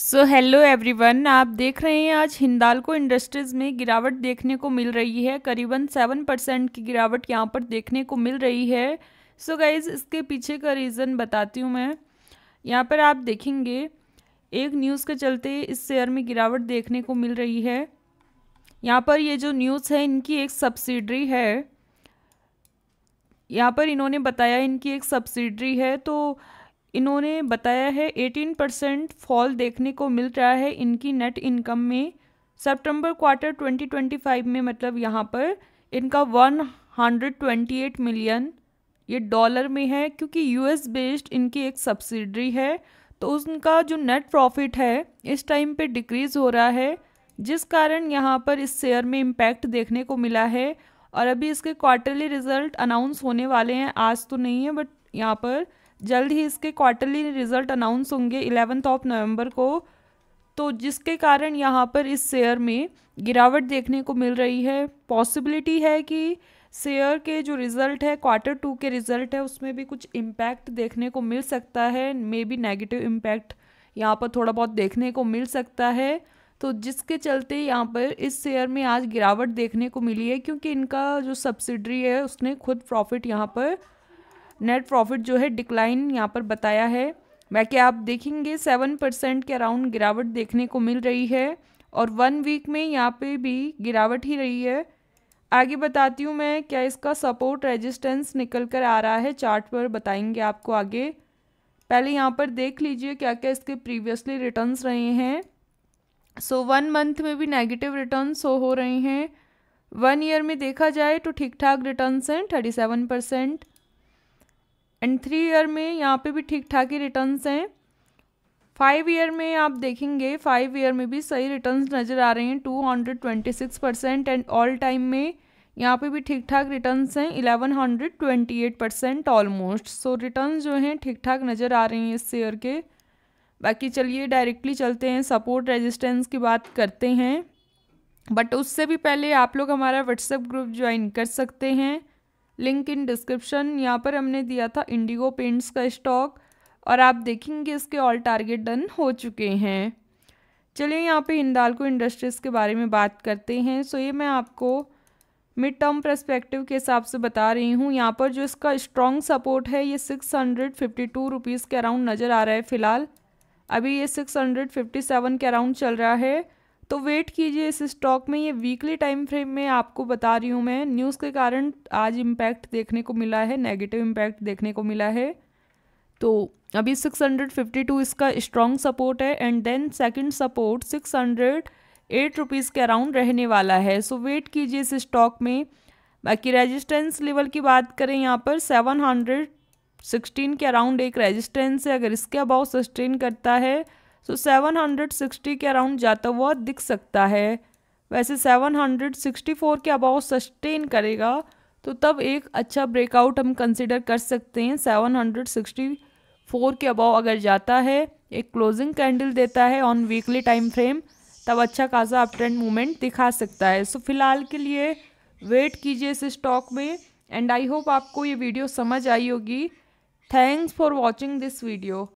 so hello everyone आप देख रहे हैं आज हिंदालको इंडस्ट्रीज़ में गिरावट देखने को मिल रही है करीबन सेवन परसेंट की गिरावट यहाँ पर देखने को मिल रही है सो so गाइज इसके पीछे का रीज़न बताती हूँ मैं यहाँ पर आप देखेंगे एक न्यूज़ के चलते इस शेयर में गिरावट देखने को मिल रही है यहाँ पर ये जो न्यूज़ है इनकी एक सब्सिडरी है यहाँ पर इन्होंने बताया इनकी एक सब्सिडरी है तो इन्होंने बताया है 18 परसेंट फॉल देखने को मिल रहा है इनकी नेट इनकम में सितंबर क्वार्टर 2025 में मतलब यहाँ पर इनका 128 मिलियन ये डॉलर में है क्योंकि यूएस बेस्ड इनकी एक सब्सिडरी है तो उनका जो नेट प्रॉफिट है इस टाइम पे डिक्रीज़ हो रहा है जिस कारण यहाँ पर इस शेयर में इम्पैक्ट देखने को मिला है और अभी इसके क्वार्टरली रिजल्ट अनाउंस होने वाले हैं आज तो नहीं है बट यहाँ पर जल्द ही इसके क्वार्टरली रिजल्ट अनाउंस होंगे इलेवेंथ ऑफ नवंबर को तो जिसके कारण यहाँ पर इस शेयर में गिरावट देखने को मिल रही है पॉसिबिलिटी है कि शेयर के जो रिज़ल्ट है क्वार्टर टू के रिज़ल्ट है उसमें भी कुछ इम्पैक्ट देखने को मिल सकता है मे बी नेगेटिव इम्पैक्ट यहाँ पर थोड़ा बहुत देखने को मिल सकता है तो जिसके चलते यहाँ पर इस शेयर में आज गिरावट देखने को मिली है क्योंकि इनका जो सब्सिडरी है उसने खुद प्रॉफिट यहाँ पर नेट प्रॉफिट जो है डिक्लाइन यहाँ पर बताया है बाकी आप देखेंगे सेवन परसेंट के अराउंड गिरावट देखने को मिल रही है और वन वीक में यहाँ पे भी गिरावट ही रही है आगे बताती हूँ मैं क्या इसका सपोर्ट रेजिस्टेंस निकल कर आ रहा है चार्ट पर बताएंगे आपको आगे पहले यहाँ पर देख लीजिए क्या क्या इसके प्रीवियसली रिटर्न्स रहे हैं सो वन मंथ में भी नेगेटिव रिटर्न हो हो रहे हैं वन ईयर में देखा जाए तो ठीक ठाक रिटर्न्स हैं thirty seven percent and three year में यहाँ पे भी ठीक ठाक ही रिटर्न्स हैं फाइव ईयर में आप देखेंगे फाइव ईयर में भी सही रिटर्न्स नज़र आ रहे हैं two hundred twenty six percent and all time में यहाँ पे भी ठीक ठाक रिटर्न्स हैं eleven hundred twenty eight percent almost so return जो हैं ठीक ठाक नज़र आ रहे हैं इस ईयर के बाकी चलिए डायरेक्टली चलते हैं सपोर्ट रेजिस्टेंस की बात करते हैं बट उससे भी पहले आप लोग हमारा व्हाट्सएप ग्रुप ज्वाइन कर सकते हैं लिंक इन डिस्क्रिप्शन यहाँ पर हमने दिया था इंडिगो पेंट्स का स्टॉक और आप देखेंगे इसके ऑल टारगेट डन हो चुके हैं चलिए यहाँ पे हिंदालको इंडस्ट्रीज़ के बारे में बात करते हैं सो ये मैं आपको मिड टर्म प्रस्पेक्टिव के हिसाब से बता रही हूँ यहाँ पर जो इसका स्ट्रॉन्ग सपोर्ट है ये six hundred fifty two rupees के अराउंड नज़र आ रहा है फ़िलहाल अभी ये सिक्स हंड्रेड फिफ्टी सेवन के अराउंड चल रहा है तो वेट कीजिए इस स्टॉक में ये वीकली टाइम फ्रेम में आपको बता रही हूँ मैं न्यूज़ के कारण आज इम्पैक्ट देखने को मिला है नेगेटिव इम्पैक्ट देखने को मिला है तो अभी 652 इसका स्ट्रॉन्ग सपोर्ट है and then second support hundred eight rupees के अराउंड रहने वाला है सो वेट कीजिए इस स्टॉक में बाकी रेजिस्टेंस लेवल की बात करें यहाँ पर 716 के अराउंड एक रेजिस्टेंस है अगर इसके अबाउ सस्टेन करता है सो सेवन हंड्रेड सिक्सटी के अराउंड जाता हुआ दिख सकता है वैसे सेवन हंड्रेड सिक्सटी फोर के अबाव सस्टेन करेगा तो तब एक अच्छा ब्रेकआउट हम कंसिडर कर सकते हैं सेवन हंड्रेड सिक्सटी फोर के अबाव अगर जाता है एक क्लोजिंग कैंडल देता है ऑन वीकली टाइम फ्रेम तब अच्छा खासा अप ट्रेंड मूवमेंट दिखा सकता है सो so, फिलहाल के लिए वेट कीजिए इस स्टॉक में एंड आई होप आपको ये वीडियो समझ आई होगी thanks for watching this video